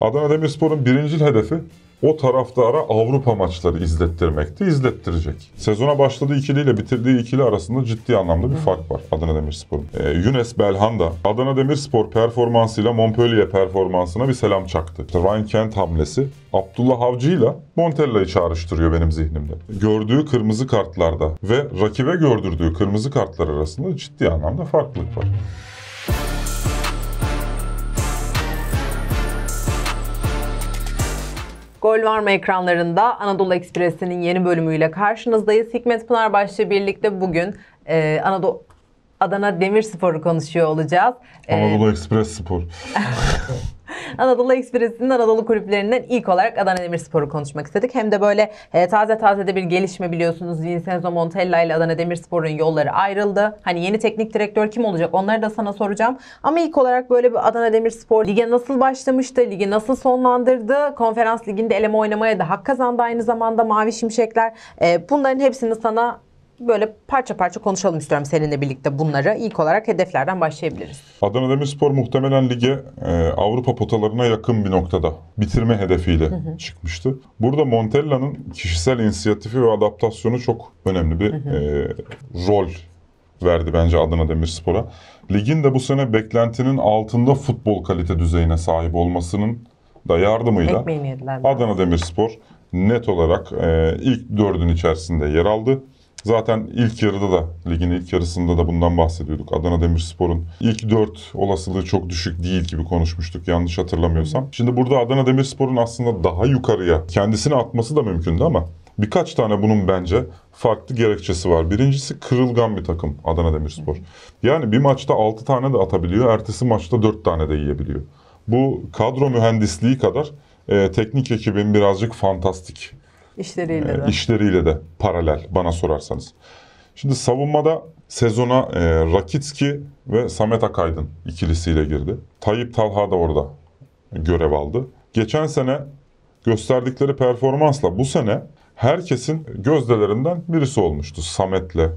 Adana Demirspor'un birincil hedefi o taraftara Avrupa maçları izlettirmekti, izlettirecek. Sezona başladığı ikiliyle bitirdiği ikili arasında ciddi anlamda bir fark var Adana Demirspor'un. Ee, Yunus Belhanda Adana Demirspor performansıyla Montpellier performansına bir selam çaktı. İşte Ryan Kent hamlesi Abdullah Avcı ile Montella'yı çağrıştırıyor benim zihnimde. Gördüğü kırmızı kartlarda ve rakibe gördürdüğü kırmızı kartlar arasında ciddi anlamda farklılık var. Gol var mı ekranlarında Anadolu Ekspresi'nin yeni bölümüyle karşınızdayız. Hikmet Pınarbaşçı birlikte bugün e, Anadolu Adana Demirspor'u konuşuyor olacağız. E, Anadolu ee, Ekspres Spor. Anadolu Ekspresi'nin Anadolu kulüplerinden ilk olarak Adana Demirspor'u konuşmak istedik. Hem de böyle e, taze taze de bir gelişme biliyorsunuz. Vincenzo Montella ile Adana Demirspor'un yolları ayrıldı. Hani yeni teknik direktör kim olacak onları da sana soracağım. Ama ilk olarak böyle bir Adana Demirspor lige nasıl başlamıştı? Ligi nasıl sonlandırdı? Konferans liginde eleme oynamaya da hak kazandı aynı zamanda Mavi Şimşekler. E, bunların hepsini sana böyle parça parça konuşalım istiyorum seninle birlikte bunları. İlk olarak hedeflerden başlayabiliriz. Adana Demirspor muhtemelen lige e, Avrupa potalarına yakın bir noktada bitirme hedefiyle hı hı. çıkmıştı. Burada Montella'nın kişisel inisiyatifi ve adaptasyonu çok önemli bir hı hı. E, rol verdi bence Adana Demirspor'a. Ligin de bu sene beklentinin altında futbol kalite düzeyine sahip olmasının da yardımıyla Adana Demirspor net olarak e, ilk dördün içerisinde yer aldı. Zaten ilk yarıda da ligin ilk yarısında da bundan bahsediyorduk. Adana Demirspor'un ilk 4 olasılığı çok düşük değil gibi konuşmuştuk yanlış hatırlamıyorsam. Şimdi burada Adana Demirspor'un aslında daha yukarıya kendisini atması da mümkündü ama Birkaç tane bunun bence farklı gerekçesi var. Birincisi kırılgan bir takım Adana Demirspor. Yani bir maçta 6 tane de atabiliyor, ertesi maçta 4 tane de yiyebiliyor. Bu kadro mühendisliği kadar e, teknik ekibin birazcık fantastik İşleriyle ee, de. İşleriyle de paralel bana sorarsanız. Şimdi savunmada sezona e, Rakitski ve Samet Akaydın ikilisiyle girdi. Tayyip Talha da orada görev aldı. Geçen sene gösterdikleri performansla bu sene herkesin gözdelerinden birisi olmuştu. Samet'le,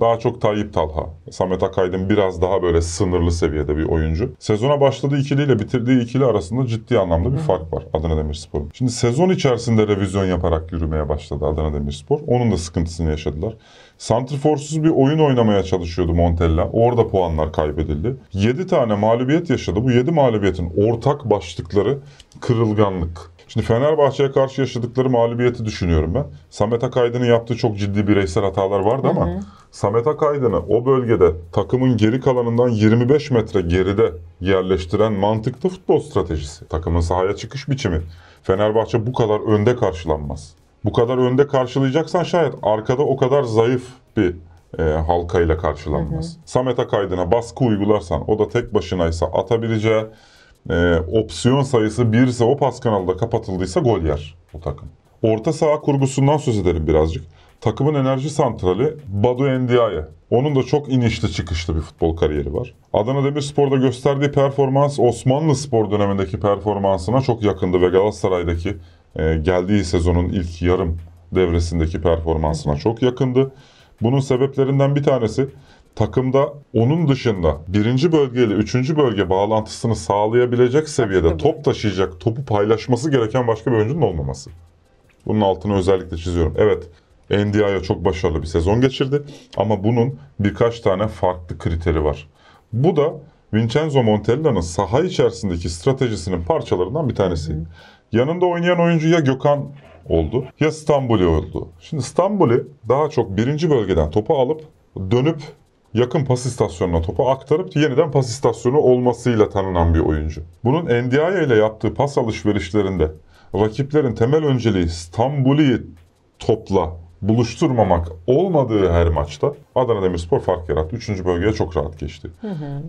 daha çok Tayyip Talha. Samet Akaydın biraz daha böyle sınırlı seviyede bir oyuncu. Sezona başladığı ikiliyle bitirdiği ikili arasında ciddi anlamda bir fark var Adana Demirspor'un. Şimdi sezon içerisinde revizyon yaparak yürümeye başladı Adana Demirspor. Onun da sıkıntısını yaşadılar. Santrforsuz bir oyun oynamaya çalışıyordu Montella. Orada puanlar kaybedildi. 7 tane mağlubiyet yaşadı. Bu 7 mağlubiyetin ortak başlıkları kırılganlık, Şimdi Fenerbahçe'ye karşı yaşadıkları mağlubiyeti düşünüyorum ben. Samet Akaydın'ın yaptığı çok ciddi bireysel hatalar vardı ama Hı-hı. Samet Akaydın'ı o bölgede takımın geri kalanından 25 metre geride yerleştiren mantıklı futbol stratejisi. Takımın sahaya çıkış biçimi. Fenerbahçe bu kadar önde karşılanmaz. Bu kadar önde karşılayacaksan şayet arkada o kadar zayıf bir e, halkayla karşılanmaz. Hı hı. Samet Akaydın'a baskı uygularsan o da tek başınaysa atabileceği e, opsiyon sayısı 1 ise o pas kanalda kapatıldıysa gol yer Bu takım. Orta saha kurgusundan söz edelim birazcık. Takımın enerji santrali Badu Endiaye. Onun da çok inişli çıkışlı bir futbol kariyeri var. Adana Demirspor'da gösterdiği performans Osmanlı Spor dönemindeki performansına çok yakındı ve Galatasaray'daki e, geldiği sezonun ilk yarım devresindeki performansına çok yakındı. Bunun sebeplerinden bir tanesi takımda onun dışında birinci bölge ile üçüncü bölge bağlantısını sağlayabilecek seviyede top taşıyacak, topu paylaşması gereken başka bir oyuncunun olmaması. Bunun altını özellikle çiziyorum. Evet NDI'ya çok başarılı bir sezon geçirdi ama bunun birkaç tane farklı kriteri var. Bu da Vincenzo Montella'nın saha içerisindeki stratejisinin parçalarından bir tanesi. Yanında oynayan oyuncu ya Gökhan oldu ya Stambuli oldu. Şimdi Stambuli daha çok birinci bölgeden topu alıp dönüp yakın pas istasyonuna topu aktarıp yeniden pas istasyonu olmasıyla tanınan bir oyuncu. Bunun NDIA ile yaptığı pas alışverişlerinde rakiplerin temel önceliği Stambuli'yi topla buluşturmamak olmadığı her maçta Adana Demirspor fark yarattı. Üçüncü bölgeye çok rahat geçti. Hı hı.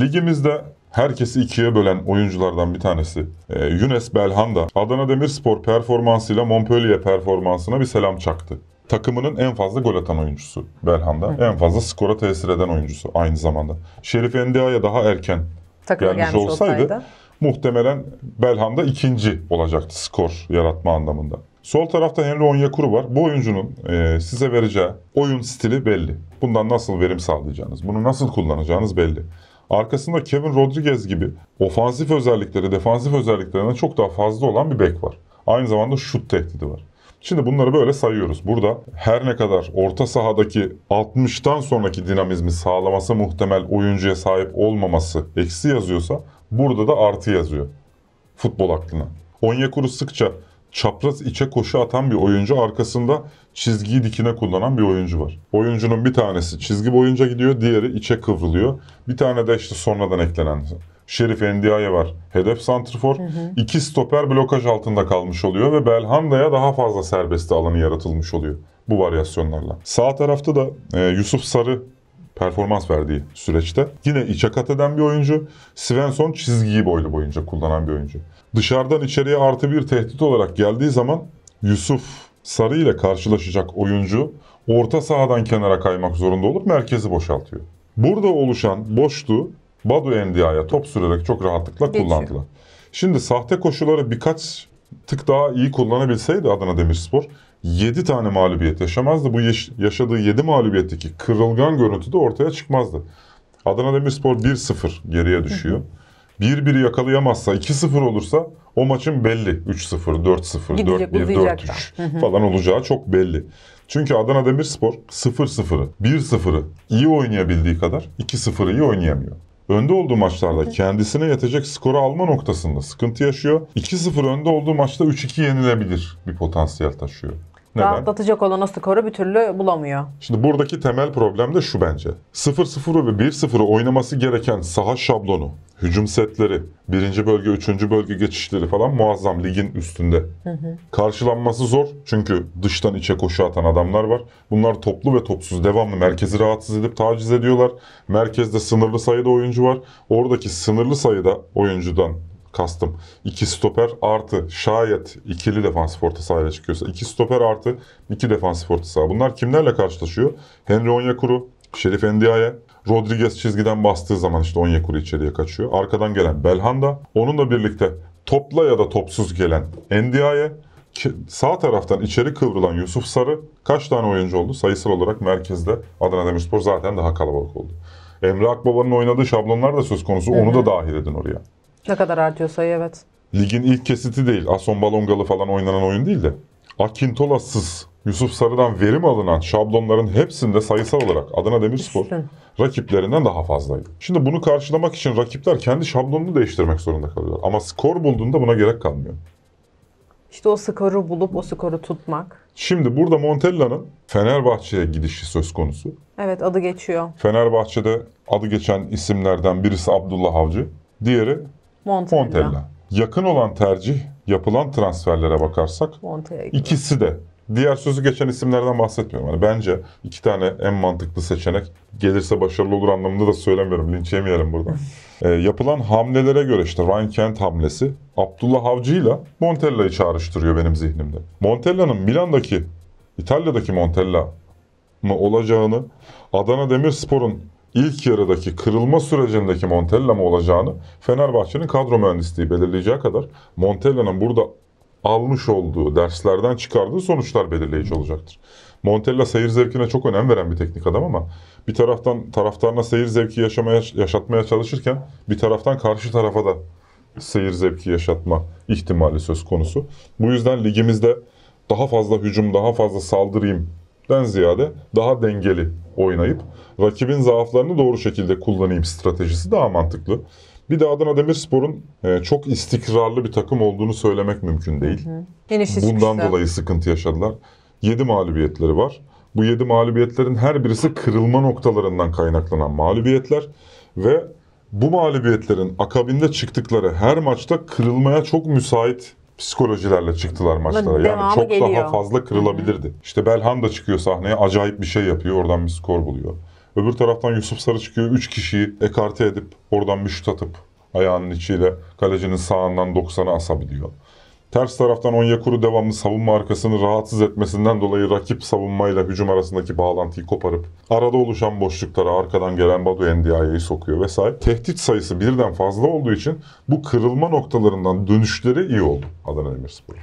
Ligimizde herkesi ikiye bölen oyunculardan bir tanesi e, Yunus Belhanda Adana Demirspor performansıyla Montpellier performansına bir selam çaktı takımının en fazla gol atan oyuncusu Belhanda. Hı. En fazla skora tesir eden oyuncusu aynı zamanda. Şerif Endia'ya daha erken gelmiş, gelmiş olsaydı, olsaydı muhtemelen Belhanda ikinci olacaktı skor yaratma anlamında. Sol tarafta Henry Onyekuru var. Bu oyuncunun e, size vereceği oyun stili belli. Bundan nasıl verim sağlayacağınız, bunu nasıl kullanacağınız belli. Arkasında Kevin Rodriguez gibi ofansif özellikleri, defansif özelliklerinden çok daha fazla olan bir bek var. Aynı zamanda şut tehdidi var. Şimdi bunları böyle sayıyoruz. Burada her ne kadar orta sahadaki 60'tan sonraki dinamizmi sağlaması muhtemel oyuncuya sahip olmaması eksi yazıyorsa burada da artı yazıyor. Futbol aklına. Onyekuru sıkça çapraz içe koşu atan bir oyuncu arkasında çizgiyi dikine kullanan bir oyuncu var. Oyuncunun bir tanesi çizgi boyunca gidiyor, diğeri içe kıvrılıyor. Bir tane de işte sonradan eklenen Şerif Endiaya var. Hedef santrfor. Hı hı. İki stoper blokaj altında kalmış oluyor ve Belhanda'ya daha fazla serbest alanı yaratılmış oluyor bu varyasyonlarla. Sağ tarafta da e, Yusuf Sarı performans verdiği süreçte. Yine içe kat eden bir oyuncu. Svensson çizgiyi boylu boyunca kullanan bir oyuncu. Dışarıdan içeriye artı bir tehdit olarak geldiği zaman Yusuf Sarı ile karşılaşacak oyuncu orta sahadan kenara kaymak zorunda olup merkezi boşaltıyor. Burada oluşan boşluğu Badu endiaya, top sürerek çok rahatlıkla Geçiyor. kullandılar. Şimdi sahte koşuları birkaç tık daha iyi kullanabilseydi Adana Demirspor 7 tane mağlubiyet yaşamazdı. Bu yaşadığı 7 mağlubiyetteki kırılgan görüntü de ortaya çıkmazdı. Adana Demirspor 1-0 geriye düşüyor. 1-1 yakalayamazsa 2-0 olursa o maçın belli. 3-0, 4-0, 4-1, 4-3 falan olacağı çok belli. Çünkü Adana Demirspor 0-0'ı, 1-0'ı iyi oynayabildiği kadar 2-0'ı iyi oynayamıyor önde olduğu maçlarda kendisine yetecek skoru alma noktasında sıkıntı yaşıyor. 2-0 önde olduğu maçta 3-2 yenilebilir bir potansiyel taşıyor. Neden? Rahatlatacak olan o skoru bir türlü bulamıyor. Şimdi buradaki temel problem de şu bence. 0-0'ı ve 1-0'ı oynaması gereken saha şablonu, hücum setleri, birinci bölge, üçüncü bölge geçişleri falan muazzam ligin üstünde. Hı hı. Karşılanması zor çünkü dıştan içe koşu atan adamlar var. Bunlar toplu ve topsuz devamlı merkezi rahatsız edip taciz ediyorlar. Merkezde sınırlı sayıda oyuncu var. Oradaki sınırlı sayıda oyuncudan kastım. iki stoper artı şayet ikili defansif orta sahaya çıkıyorsa. iki stoper artı iki defansif orta saha. Bunlar kimlerle karşılaşıyor? Henry Onyekuru, Şerif Endiaye, Rodriguez çizgiden bastığı zaman işte Onyekuru içeriye kaçıyor. Arkadan gelen Belhanda. Onunla birlikte topla ya da topsuz gelen Endiaye, Sağ taraftan içeri kıvrılan Yusuf Sarı kaç tane oyuncu oldu? Sayısal olarak merkezde Adana Demirspor zaten daha kalabalık oldu. Emre Akbaba'nın oynadığı şablonlar da söz konusu. Onu da dahil edin oraya. Ne kadar artıyor sayı evet. Ligin ilk kesiti değil. Ason Balongalı falan oynanan oyun değil de. Akintolas'sız Yusuf Sarı'dan verim alınan şablonların hepsinde sayısal olarak Adana Demirspor rakiplerinden daha fazlaydı. Şimdi bunu karşılamak için rakipler kendi şablonunu değiştirmek zorunda kalıyorlar. Ama skor bulduğunda buna gerek kalmıyor. İşte o skoru bulup o skoru tutmak. Şimdi burada Montella'nın Fenerbahçe'ye gidişi söz konusu. Evet adı geçiyor. Fenerbahçe'de adı geçen isimlerden birisi Abdullah Avcı. Diğeri Montella. Montella. Yakın olan tercih yapılan transferlere bakarsak Montella ikisi de Diğer sözü geçen isimlerden bahsetmiyorum. Yani bence iki tane en mantıklı seçenek gelirse başarılı olur anlamında da söylemiyorum. Linç yemeyelim buradan. e, yapılan hamlelere göre işte Ryan Kent hamlesi Abdullah Avcı ile Montella'yı çağrıştırıyor benim zihnimde. Montella'nın Milan'daki, İtalya'daki Montella mı olacağını Adana Demirspor'un ilk yarıdaki kırılma sürecindeki Montella mı olacağını Fenerbahçe'nin kadro mühendisliği belirleyeceği kadar Montella'nın burada almış olduğu derslerden çıkardığı sonuçlar belirleyici olacaktır. Montella seyir zevkine çok önem veren bir teknik adam ama bir taraftan taraftarına seyir zevki yaşamaya yaşatmaya çalışırken bir taraftan karşı tarafa da seyir zevki yaşatma ihtimali söz konusu. Bu yüzden ligimizde daha fazla hücum, daha fazla saldırayım den ziyade daha dengeli oynayıp rakibin zaaflarını doğru şekilde kullanayım stratejisi daha mantıklı. Bir de Adana Demirspor'un e, çok istikrarlı bir takım olduğunu söylemek mümkün değil. Hı hı. Şey Bundan dolayı sıkıntı yaşadılar. 7 mağlubiyetleri var. Bu 7 mağlubiyetlerin her birisi kırılma noktalarından kaynaklanan mağlubiyetler ve bu mağlubiyetlerin akabinde çıktıkları her maçta kırılmaya çok müsait psikolojilerle çıktılar maçlara. Yani çok geliyor. daha fazla kırılabilirdi. Hı-hı. İşte Belhan da çıkıyor sahneye acayip bir şey yapıyor. Oradan bir skor buluyor. Öbür taraftan Yusuf Sarı çıkıyor. 3 kişiyi ekarte edip oradan bir şut atıp ayağının içiyle kalecinin sağından 90'a asabiliyor. Ters taraftan Onyekuru devamlı savunma arkasını rahatsız etmesinden dolayı rakip savunmayla hücum arasındaki bağlantıyı koparıp arada oluşan boşluklara arkadan gelen Badu Ndiaye'yi sokuyor vesaire. Tehdit sayısı birden fazla olduğu için bu kırılma noktalarından dönüşleri iyi oldu Adana Demirspor.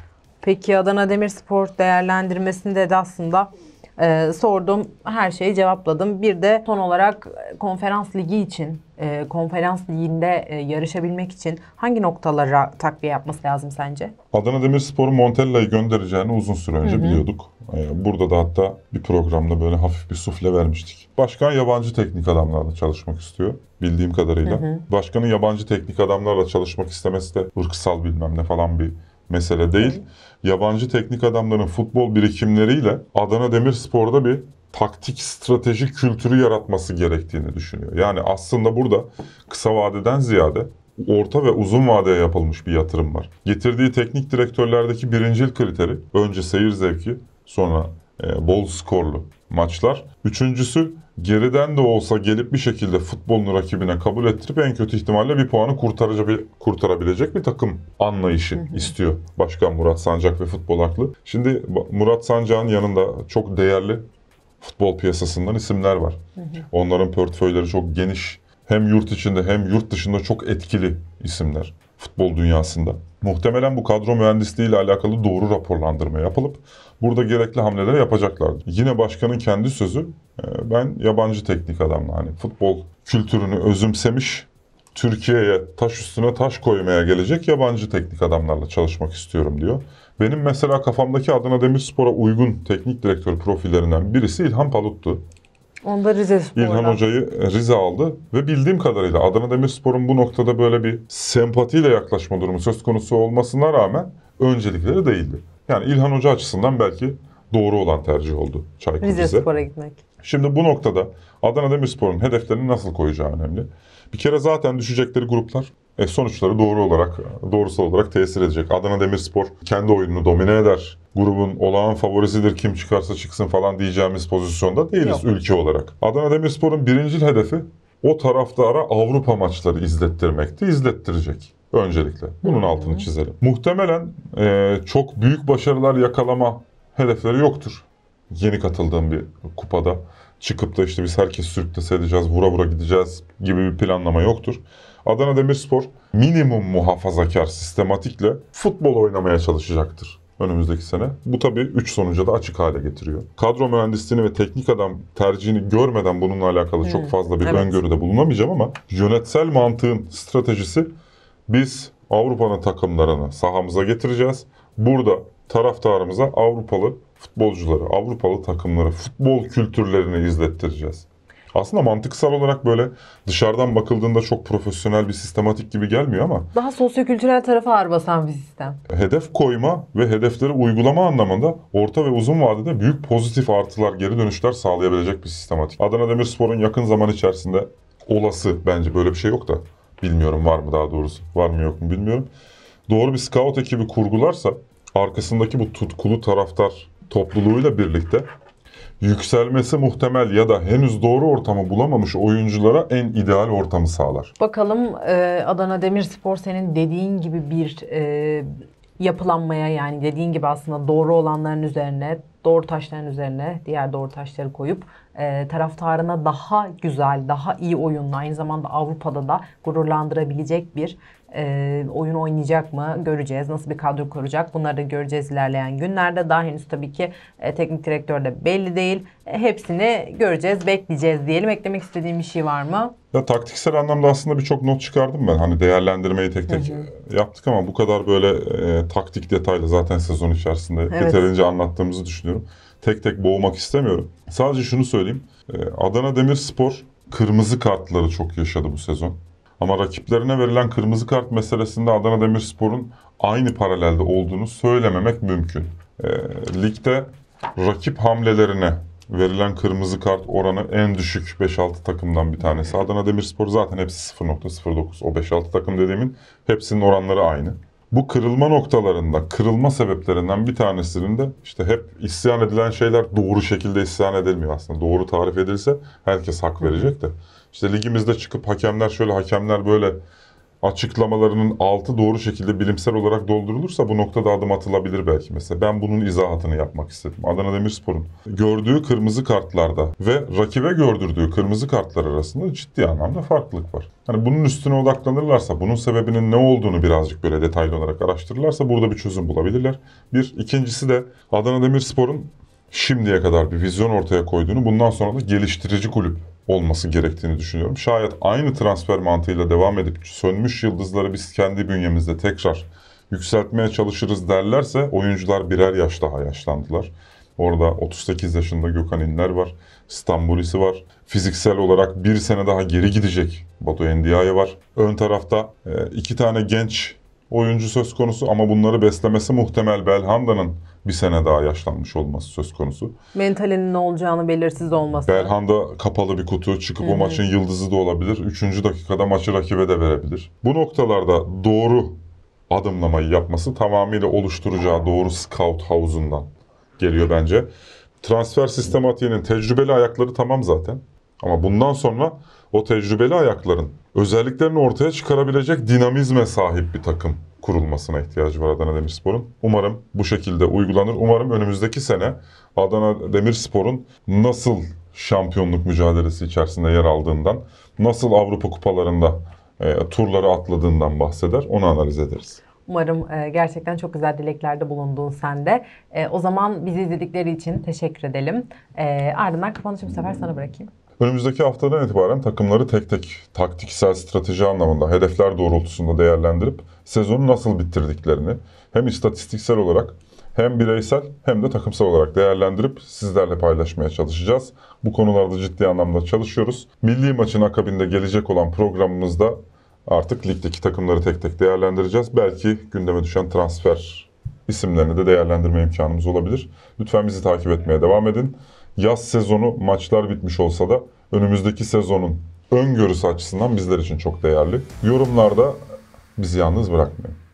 Peki Adana Demirspor değerlendirmesinde de aslında e, sordum, her şeyi cevapladım. Bir de son olarak e, konferans ligi için, e, konferans liginde e, yarışabilmek için hangi noktalara takviye yapması lazım sence? Adana Demirspor Montella'yı göndereceğini uzun süre önce Hı-hı. biliyorduk. E, burada da hatta bir programda böyle hafif bir sufle vermiştik. Başkan yabancı teknik adamlarla çalışmak istiyor bildiğim kadarıyla. Hı-hı. Başkanın yabancı teknik adamlarla çalışmak istemesi de ırksal bilmem ne falan bir mesele değil. Yabancı teknik adamların futbol birikimleriyle Adana Demirspor'da bir taktik, strateji kültürü yaratması gerektiğini düşünüyor. Yani aslında burada kısa vadeden ziyade orta ve uzun vadeye yapılmış bir yatırım var. Getirdiği teknik direktörlerdeki birincil kriteri önce seyir zevki, sonra e, bol skorlu maçlar. Üçüncüsü geriden de olsa gelip bir şekilde futbolunu rakibine kabul ettirip en kötü ihtimalle bir puanı bir kurtarabilecek bir takım anlayışı istiyor Başkan Murat Sancak ve futbol aklı. Şimdi Murat Sancak'ın yanında çok değerli futbol piyasasından isimler var. Onların portföyleri çok geniş. Hem yurt içinde hem yurt dışında çok etkili isimler futbol dünyasında. Muhtemelen bu kadro mühendisliği ile alakalı doğru raporlandırma yapılıp Burada gerekli hamleleri yapacaklardı. Yine başkanın kendi sözü e, ben yabancı teknik adamla hani futbol kültürünü özümsemiş Türkiye'ye taş üstüne taş koymaya gelecek yabancı teknik adamlarla çalışmak istiyorum diyor. Benim mesela kafamdaki Adana Demirspor'a uygun teknik direktör profillerinden birisi İlhan Palut'tu. Onda Rize Spor'dan. İlhan Hoca'yı Rize aldı ve bildiğim kadarıyla Adana Demirspor'un bu noktada böyle bir sempatiyle yaklaşma durumu söz konusu olmasına rağmen öncelikleri değildi. Yani İlhan Hoca açısından belki doğru olan tercih oldu Çaykur Rize. Rize Spor'a gitmek. Şimdi bu noktada Adana Demirspor'un hedeflerini nasıl koyacağı önemli. Bir kere zaten düşecekleri gruplar e, sonuçları doğru olarak, doğrusal olarak tesir edecek. Adana Demirspor kendi oyununu domine eder. Grubun olağan favorisidir kim çıkarsa çıksın falan diyeceğimiz pozisyonda değiliz Yok. ülke olarak. Adana Demirspor'un birincil hedefi o taraftara Avrupa maçları izlettirmekti, izlettirecek. Öncelikle bunun hı altını çizelim. Muhtemelen e, çok büyük başarılar yakalama hedefleri yoktur. Yeni katıldığım bir kupada çıkıp da işte biz herkes sürüklese edeceğiz, vura vura gideceğiz gibi bir planlama yoktur. Adana Demirspor minimum muhafazakar sistematikle futbol oynamaya çalışacaktır önümüzdeki sene. Bu tabii 3 sonuca da açık hale getiriyor. Kadro mühendisliğini ve teknik adam tercihini görmeden bununla alakalı hmm. çok fazla bir evet. öngörüde bulunamayacağım ama yönetsel mantığın stratejisi biz Avrupa'nın takımlarını sahamıza getireceğiz. Burada taraftarımıza Avrupalı futbolcuları, Avrupalı takımları, futbol kültürlerini izlettireceğiz. Aslında mantıksal olarak böyle dışarıdan bakıldığında çok profesyonel bir sistematik gibi gelmiyor ama. Daha sosyokültürel tarafa ağır basan bir sistem. Hedef koyma ve hedefleri uygulama anlamında orta ve uzun vadede büyük pozitif artılar, geri dönüşler sağlayabilecek bir sistematik. Adana Demirspor'un yakın zaman içerisinde olası bence böyle bir şey yok da Bilmiyorum var mı daha doğrusu. Var mı yok mu bilmiyorum. Doğru bir scout ekibi kurgularsa arkasındaki bu tutkulu taraftar topluluğuyla birlikte yükselmesi muhtemel ya da henüz doğru ortamı bulamamış oyunculara en ideal ortamı sağlar. Bakalım e, Adana Demirspor senin dediğin gibi bir e, yapılanmaya yani dediğin gibi aslında doğru olanların üzerine, doğru taşların üzerine diğer doğru taşları koyup e, taraftarına daha güzel, daha iyi oyunla aynı zamanda Avrupa'da da gururlandırabilecek bir e, oyun oynayacak mı göreceğiz. Nasıl bir kadro kuracak bunları da göreceğiz ilerleyen günlerde. Daha henüz tabii ki e, teknik direktör de belli değil. E, hepsini göreceğiz, bekleyeceğiz diyelim. Eklemek istediğim bir şey var mı? Ya taktiksel anlamda aslında birçok not çıkardım ben. Hani değerlendirmeyi tek tek hı hı. yaptık ama bu kadar böyle e, taktik detaylı zaten sezon içerisinde evet. yeterince anlattığımızı düşünüyorum. Tek tek boğmak istemiyorum. Sadece şunu söyleyeyim. E, Adana Demirspor kırmızı kartları çok yaşadı bu sezon. Ama rakiplerine verilen kırmızı kart meselesinde Adana Demirspor'un aynı paralelde olduğunu söylememek mümkün. E, ligde rakip hamlelerine verilen kırmızı kart oranı en düşük 5-6 takımdan bir tanesi. Adana Demirspor zaten hepsi 0.09. O 5-6 takım dediğimin hepsinin oranları aynı. Bu kırılma noktalarında, kırılma sebeplerinden bir tanesinin de işte hep isyan edilen şeyler doğru şekilde isyan edilmiyor aslında. Doğru tarif edilse herkes hak verecek de. İşte ligimizde çıkıp hakemler şöyle, hakemler böyle açıklamalarının altı doğru şekilde bilimsel olarak doldurulursa bu noktada adım atılabilir belki mesela. Ben bunun izahatını yapmak istedim. Adana Demirspor'un gördüğü kırmızı kartlarda ve rakibe gördürdüğü kırmızı kartlar arasında ciddi anlamda farklılık var. Hani bunun üstüne odaklanırlarsa, bunun sebebinin ne olduğunu birazcık böyle detaylı olarak araştırırlarsa burada bir çözüm bulabilirler. Bir. ikincisi de Adana Demirspor'un şimdiye kadar bir vizyon ortaya koyduğunu, bundan sonra da geliştirici kulüp olması gerektiğini düşünüyorum. Şayet aynı transfer mantığıyla devam edip sönmüş yıldızları biz kendi bünyemizde tekrar yükseltmeye çalışırız derlerse oyuncular birer yaş daha yaşlandılar. Orada 38 yaşında Gökhan İnler var. İstanbulisi var. Fiziksel olarak bir sene daha geri gidecek Batu Endia'ya var. Ön tarafta e, iki tane genç oyuncu söz konusu ama bunları beslemesi muhtemel Belhanda'nın bir sene daha yaşlanmış olması söz konusu. Mentalinin ne olacağını belirsiz olması. Belhanda kapalı bir kutu çıkıp Hı-hı. o maçın yıldızı da olabilir. Üçüncü dakikada maçı rakibe de verebilir. Bu noktalarda doğru adımlamayı yapması tamamıyla oluşturacağı doğru scout havuzundan geliyor bence. Transfer sistematiğinin tecrübeli ayakları tamam zaten. Ama bundan sonra o tecrübeli ayakların özelliklerini ortaya çıkarabilecek dinamizme sahip bir takım kurulmasına ihtiyacı var Adana Demirspor'un. Umarım bu şekilde uygulanır. Umarım önümüzdeki sene Adana Demirspor'un nasıl şampiyonluk mücadelesi içerisinde yer aldığından, nasıl Avrupa kupalarında e, turları atladığından bahseder. Onu analiz ederiz. Umarım e, gerçekten çok güzel dileklerde bulunduğun sen de. E, o zaman bizi izledikleri için teşekkür edelim. E, ardından kapanışı bu sefer sana bırakayım. Önümüzdeki haftadan itibaren takımları tek tek taktiksel strateji anlamında hedefler doğrultusunda değerlendirip sezonu nasıl bitirdiklerini hem istatistiksel olarak hem bireysel hem de takımsal olarak değerlendirip sizlerle paylaşmaya çalışacağız. Bu konularda ciddi anlamda çalışıyoruz. Milli maçın akabinde gelecek olan programımızda artık ligdeki takımları tek tek değerlendireceğiz. Belki gündeme düşen transfer isimlerini de değerlendirme imkanımız olabilir. Lütfen bizi takip etmeye devam edin yaz sezonu maçlar bitmiş olsa da önümüzdeki sezonun öngörüsü açısından bizler için çok değerli. Yorumlarda bizi yalnız bırakmayın.